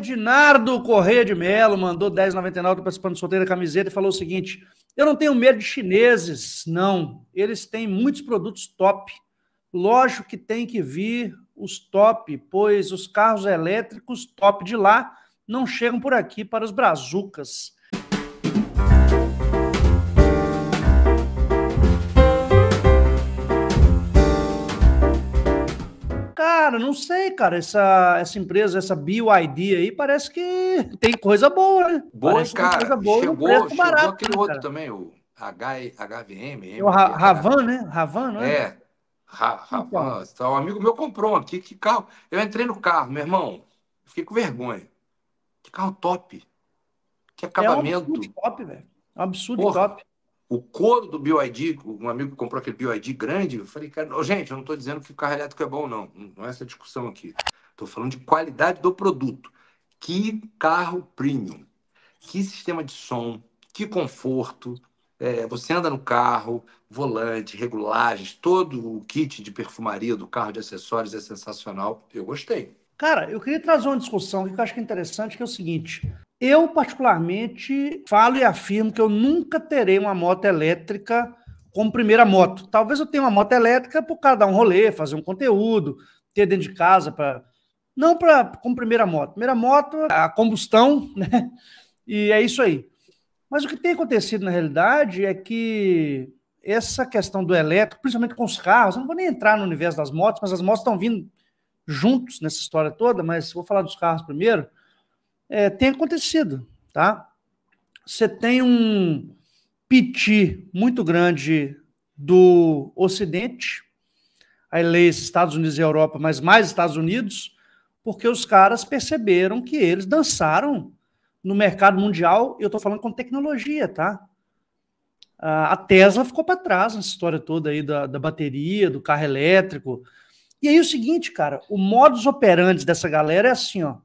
Ednardo Correia de Melo mandou 10,99 do sorteio da camiseta e falou o seguinte: Eu não tenho medo de chineses, não. Eles têm muitos produtos top. Lógico que tem que vir os top, pois os carros elétricos top de lá não chegam por aqui para os brazucas. Cara, não sei, cara. Essa, essa empresa, essa BYD aí, parece que tem coisa boa, né? Boa, parece cara. Coisa boa chegou, chegou barato, aquele né, outro cara. também, o H, HVM. É o Ravan, né? Ravan, não é? É. Ravan. Então. Tá, um amigo meu comprou aqui. Que carro? Eu entrei no carro, meu irmão. Fiquei com vergonha. Que carro top. Que acabamento. É um absurdo top, velho. Um absurdo Porra. top o couro do BioID, um amigo comprou aquele BioID grande, eu falei, cara, gente, eu não estou dizendo que o carro elétrico é bom, não. Não é essa discussão aqui. Estou falando de qualidade do produto. Que carro premium, que sistema de som, que conforto. É, você anda no carro, volante, regulagens, todo o kit de perfumaria do carro de acessórios é sensacional. Eu gostei. Cara, eu queria trazer uma discussão que eu acho que é interessante, que é o seguinte: eu, particularmente, falo e afirmo que eu nunca terei uma moto elétrica como primeira moto. Talvez eu tenha uma moto elétrica o cara dar um rolê, fazer um conteúdo, ter dentro de casa para não para como primeira moto. Primeira moto a combustão, né? E é isso aí. Mas o que tem acontecido na realidade é que essa questão do elétrico, principalmente com os carros, não vou nem entrar no universo das motos, mas as motos estão vindo juntos nessa história toda, mas vou falar dos carros primeiro é, tem acontecido, tá? Você tem um piti muito grande do Ocidente, aí lê Estados Unidos e Europa, mas mais Estados Unidos, porque os caras perceberam que eles dançaram no mercado mundial, eu estou falando com tecnologia, tá? A Tesla ficou para trás nessa história toda aí da, da bateria, do carro elétrico. E aí é o seguinte, cara, o modus operandi dessa galera é assim, ó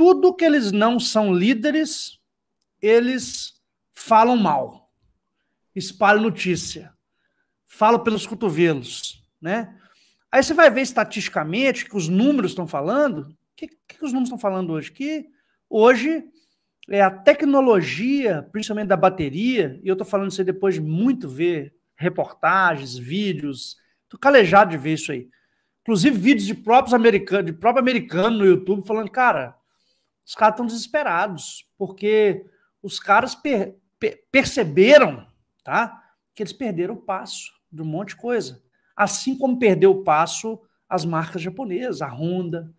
tudo que eles não são líderes, eles falam mal, espalham notícia, falam pelos cotovelos, né? Aí você vai ver estatisticamente que os números estão falando. O que, que os números estão falando hoje? Que hoje é a tecnologia, principalmente da bateria, e eu estou falando isso aí depois de muito ver reportagens, vídeos, estou calejado de ver isso aí. Inclusive vídeos de próprios americanos, de próprio americano no YouTube falando, cara, os caras estão desesperados, porque os caras per, per, perceberam tá, que eles perderam o passo de um monte de coisa. Assim como perdeu o passo as marcas japonesas, a Honda,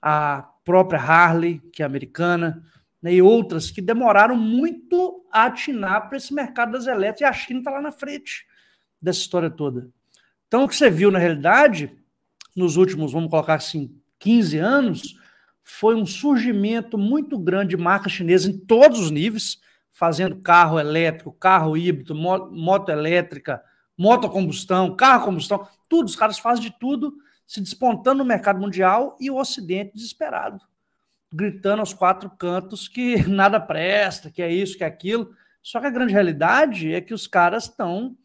a própria Harley, que é americana, né, e outras que demoraram muito a atinar para esse mercado das elétricas, e a China está lá na frente dessa história toda. Então, o que você viu na realidade, nos últimos, vamos colocar assim, 15 anos, foi um surgimento muito grande de marca chinesa em todos os níveis, fazendo carro elétrico, carro híbrido, moto elétrica, moto combustão, carro combustão, tudo, os caras fazem de tudo, se despontando no mercado mundial e o Ocidente desesperado, gritando aos quatro cantos que nada presta, que é isso, que é aquilo. Só que a grande realidade é que os caras estão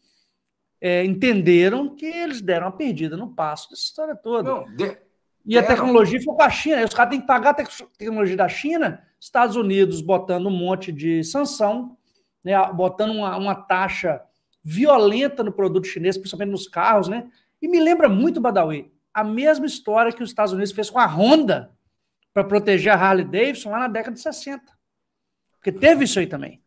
é, entenderam que eles deram a perdida no passo dessa história toda. Não, de, e a é. tecnologia foi para a China. Os caras têm que pagar a tecnologia da China, Estados Unidos botando um monte de sanção, né, botando uma, uma taxa violenta no produto chinês, principalmente nos carros, né? E me lembra muito, Badawi, a mesma história que os Estados Unidos fez com a Honda para proteger a Harley Davidson lá na década de 60. Porque teve isso aí também.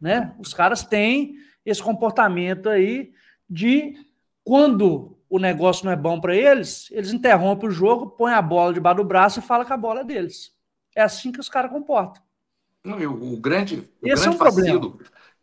Né? Os caras têm esse comportamento aí de quando o negócio não é bom para eles, eles interrompem o jogo, põem a bola debaixo do braço e falam que a bola é deles. É assim que os caras comportam. Não, eu, o grande, o Esse é grande é um problema.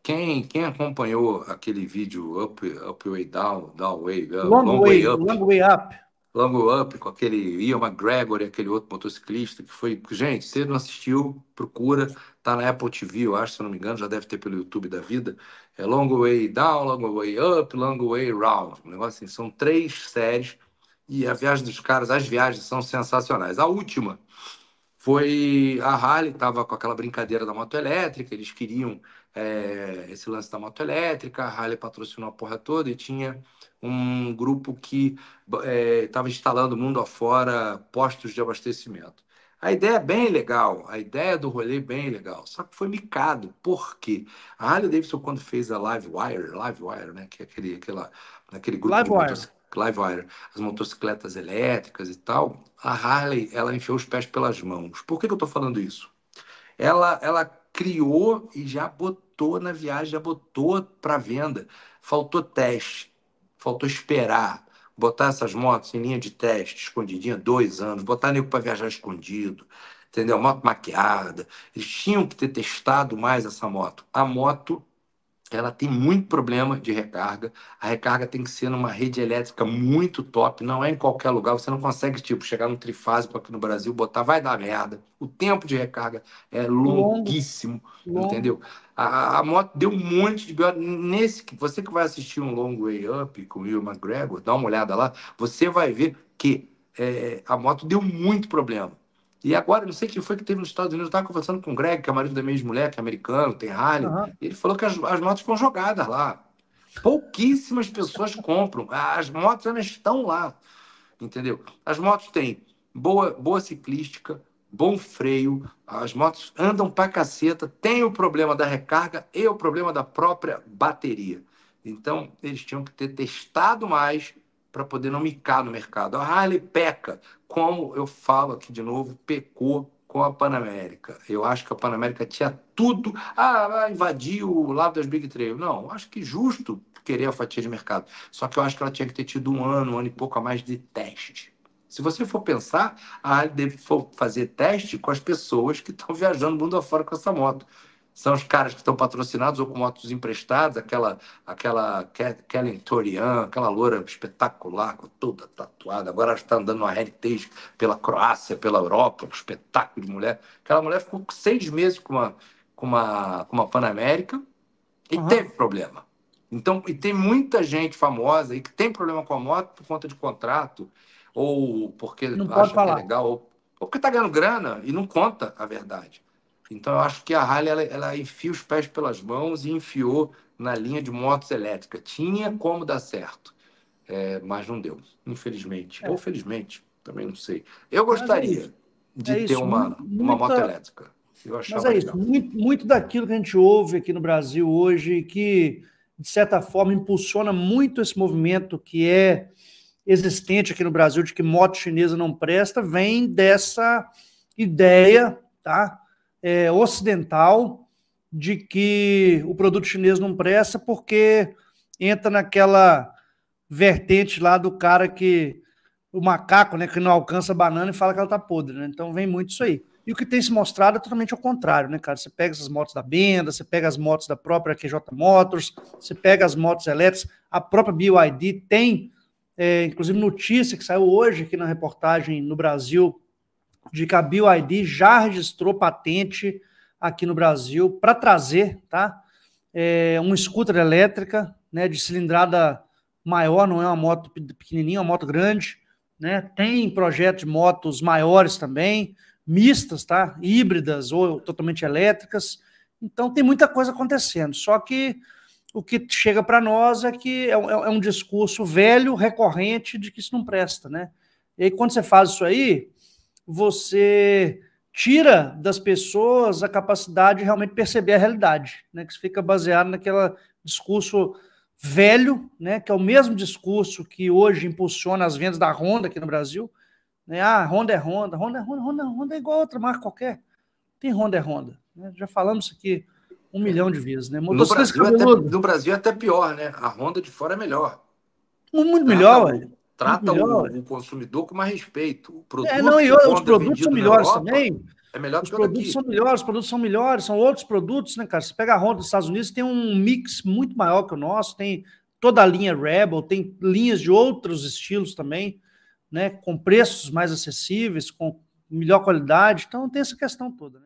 Quem, quem acompanhou aquele vídeo Up, up Way Down, Down Way, uh, long, long, Way, way Up, long way up Long Up com aquele Ian McGregor e aquele outro motociclista que foi. Gente, se não assistiu, procura. Tá na Apple TV, eu acho, se não me engano, já deve ter pelo YouTube da vida. É Long Way Down, Long Way Up, Long Way Round. Um negócio assim. São três séries e a viagem dos caras, as viagens são sensacionais. A última foi a Harley estava com aquela brincadeira da moto elétrica, eles queriam é, esse lance da moto elétrica, a Harley patrocinou a porra toda e tinha um grupo que estava eh, é, instalando mundo afora postos de abastecimento. A ideia é bem legal, a ideia do rolê é bem legal, só que foi micado. porque A Harley Davidson, quando fez a Live Wire, Live Wire, né? Que é aquele, aquela, aquele grupo Live de Wire. Clive as motocicletas elétricas e tal, a Harley ela enfiou os pés pelas mãos. Por que, que eu estou falando isso? Ela, ela criou e já botou na viagem, já botou para venda. Faltou teste, faltou esperar, botar essas motos em linha de teste, escondidinha, dois anos, botar nego para viajar escondido, entendeu? Moto maquiada. Eles tinham que ter testado mais essa moto. A moto ela tem muito problema de recarga. A recarga tem que ser numa rede elétrica muito top, não é em qualquer lugar. Você não consegue, tipo, chegar num trifásico aqui no Brasil, botar, vai dar merda. O tempo de recarga é longuíssimo, longo. entendeu? A, a, moto deu um monte de Nesse, você que vai assistir um Long Way Up com o Will McGregor, dá uma olhada lá, você vai ver que é, a moto deu muito problema. E agora, não sei quem foi que teve nos Estados Unidos, eu estava conversando com o Greg, que é o marido da minha ex-mulher, que é americano, tem rally, uhum. ele falou que as, as motos foram jogadas lá. Pouquíssimas pessoas compram. As motos ainda estão lá, entendeu? As motos têm boa, boa ciclística, bom freio, as motos andam pra caceta, tem o problema da recarga e o problema da própria bateria. Então, eles tinham que ter testado mais para poder não micar no mercado. A Harley peca, como eu falo aqui de novo, pecou com a Panamérica. Eu acho que a Panamérica tinha tudo. Ah, ah, invadiu o lado das Big Trail. Não, acho que justo querer a fatia de mercado. Só que eu acho que ela tinha que ter tido um ano, um ano e pouco a mais de teste. Se você for pensar, a Harley deve fazer teste com as pessoas que estão viajando mundo afora com essa moto são os caras que estão patrocinados ou com motos emprestadas, aquela aquela Kellen Torian, aquela loura espetacular, toda tatuada, agora está andando no Heritage pela Croácia, pela Europa, um espetáculo de mulher. Aquela mulher ficou seis meses com uma, com uma, com uma Panamérica e uhum. teve problema. Então, e tem muita gente famosa aí que tem problema com a moto por conta de contrato, ou porque não acha que é legal, ou, ou porque está ganhando grana e não conta a verdade. Então, eu acho que a Harley ela, ela enfia os pés pelas mãos e enfiou na linha de motos elétricas. Tinha como dar certo, é, mas não deu, infelizmente. É. Ou felizmente, também não sei. Eu é gostaria é de ter uma, Muita... uma moto elétrica. Eu mas é legal. isso. Muito, muito daquilo que a gente ouve aqui no Brasil hoje, que, de certa forma, impulsiona muito esse movimento que é existente aqui no Brasil de que moto chinesa não presta, vem dessa ideia, tá? é, ocidental de que o produto chinês não presta porque entra naquela vertente lá do cara que o macaco, né, que não alcança a banana e fala que ela tá podre, né? Então vem muito isso aí. E o que tem se mostrado é totalmente ao contrário, né, cara? Você pega essas motos da Benda, você pega as motos da própria QJ Motors, você pega as motos elétricas, a própria BYD tem, é, inclusive, notícia que saiu hoje aqui na reportagem no Brasil de que a BioID já registrou patente aqui no Brasil para trazer tá, é, uma scooter elétrica né, de cilindrada maior, não é uma moto pequenininha, é uma moto grande. Né? Tem projeto de motos maiores também, mistas, tá? híbridas ou totalmente elétricas. Então tem muita coisa acontecendo. Só que o que chega para nós é que é, é, é um discurso velho, recorrente, de que isso não presta. Né? E aí, quando você faz isso aí, você tira das pessoas a capacidade de realmente perceber a realidade, né? Que fica baseado naquele discurso velho, né? Que é o mesmo discurso que hoje impulsiona as vendas da Honda aqui no Brasil. Né? Ah, Honda é Honda, Honda é Honda, Honda, Honda é igual a outra marca qualquer. Tem Honda é Honda. Né? Já falamos isso aqui um milhão de vezes, né? no Brasil, é até, no Brasil é até pior, né? A Honda de fora é melhor. Muito melhor, ah, Trata uhum. o, o, consumidor com mais respeito. O produto, é, não, e os é produtos são melhores Europa, também. É melhor os produtos daqui. são melhores, os produtos são melhores, são outros produtos, né, cara? Você pega a Honda dos Estados Unidos, tem um mix muito maior que o nosso, tem toda a linha Rebel, tem linhas de outros estilos também, né? Com preços mais acessíveis, com melhor qualidade. Então tem essa questão toda, né?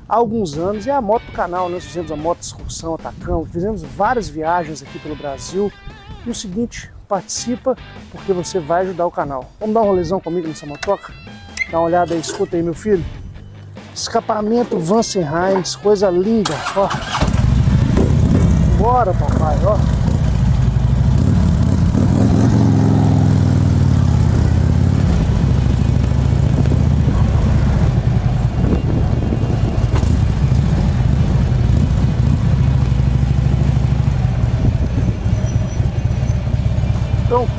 há alguns anos, é a moto do canal. Nós né? fizemos a moto excursão Atacama, fizemos várias viagens aqui pelo Brasil. E o seguinte, participa porque você vai ajudar o canal. Vamos dar um rolezão comigo nessa motoca? Dá uma olhada aí, escuta aí, meu filho. Escapamento Vansenheims, coisa linda, ó. Bora, papai, ó.